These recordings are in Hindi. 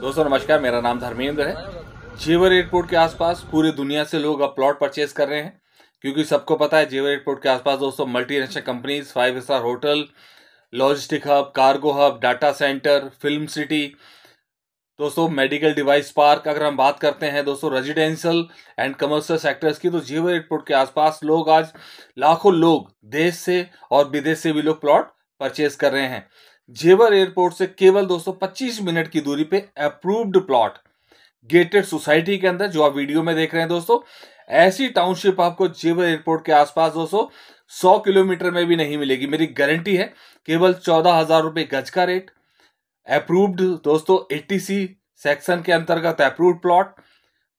दोस्तों नमस्कार मेरा नाम धर्मेंद्र है जेवर एयरपोर्ट के आसपास पूरी दुनिया से लोग अब प्लॉट परचेज कर रहे हैं क्योंकि सबको पता है जेवर एयरपोर्ट के आसपास दोस्तों multinational companies five star hotel logistic hub cargo hub data centre film city दोस्तों मेडिकल डिवाइस पार्क अगर हम बात करते हैं दोस्तों रेजिडेंशियल एंड कमर्शियल सेक्टर्स की तो जेवर एयरपोर्ट के आसपास लोग आज लाखों लोग देश से और विदेश से भी लोग प्लॉट परचेज कर रहे हैं जेवर एयरपोर्ट से केवल 225 मिनट की दूरी पे अप्रूव्ड प्लॉट गेटेड सोसाइटी के अंदर जो आप वीडियो में देख रहे हैं दोस्तों ऐसी टाउनशिप आपको जेवर एयरपोर्ट के आसपास दोस्तों 100 किलोमीटर में भी नहीं मिलेगी मेरी गारंटी है केवल चौदह हजार रुपए गज का रेट अप्रूव्ड दोस्तों एट्टी सेक्शन के अंतर्गत अप्रूव्ड प्लॉट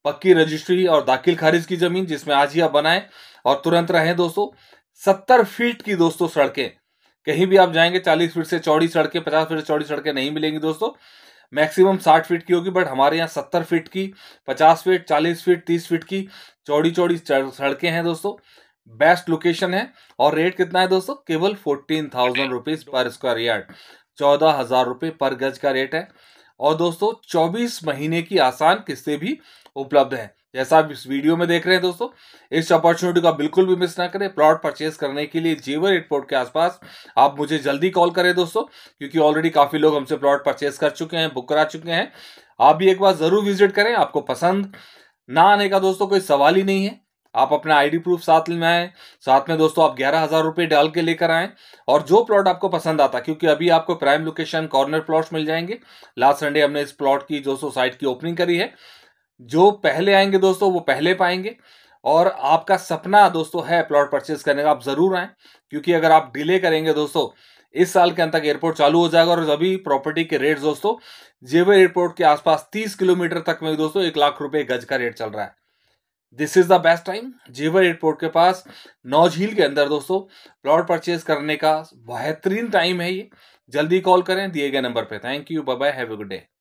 पक्की रजिस्ट्री और दाखिल खारिज की जमीन जिसमें आज ही आप बनाए और तुरंत रहे दोस्तों सत्तर फीट की दोस्तों सड़कें कहीं भी आप जाएंगे चालीस फीट से चौड़ी सड़कें पचास फीट से चौड़ी सड़कें नहीं मिलेंगी दोस्तों मैक्सिमम साठ फीट की होगी बट हमारे यहाँ सत्तर फीट की पचास फीट चालीस फीट तीस फीट की चौड़ी चौड़ी सड़कें हैं दोस्तों बेस्ट लोकेशन है और रेट कितना है दोस्तों केवल fourteen thousand rupees per square yard चौदह हजार रुपये पर गज का रेट है और दोस्तों चौबीस महीने की आसान किस्तें भी उपलब्ध हैं जैसा आप इस वीडियो में देख रहे हैं दोस्तों इस अपॉर्चुनिटी को बिल्कुल भी मिस ना करें प्लॉट परचेज करने के लिए जेवर एयरपोर्ट के आसपास आप मुझे जल्दी कॉल करें दोस्तों क्योंकि ऑलरेडी काफ़ी लोग हमसे प्लॉट परचेज कर चुके हैं बुक करा चुके हैं आप भी एक बार ज़रूर विजिट करें आपको पसंद ना आने का दोस्तों कोई सवाल ही नहीं है आप अपना आईडी प्रूफ साथ में आए साथ में दोस्तों आप ग्यारह हजार रुपये डाल के लेकर आए और जो प्लॉट आपको पसंद आता क्योंकि अभी आपको प्राइम लोकेशन कॉर्नर प्लॉट्स मिल जाएंगे लास्ट संडे हमने इस प्लॉट की जो सो साइट की ओपनिंग करी है जो पहले आएंगे दोस्तों वो पहले पाएंगे और आपका सपना दोस्तों है प्लॉट परचेज करने का आप ज़रूर आएँ क्योंकि अगर आप डिले करेंगे दोस्तों इस साल के अंत तक एयरपोर्ट चालू हो जाएगा और अभी प्रॉपर्टी के रेट दोस्तों जेवर एयरपोर्ट के आसपास 30 किलोमीटर तक में दोस्तों एक लाख रुपए गज का रेट चल रहा है this is the best time Jewar airport के पास नौझील के अंदर दोस्तों प्लॉट परचेज करने का बेहतरीन टाइम है ये जल्दी कॉल करें दिए गए नंबर पर thank you bye bye have a good day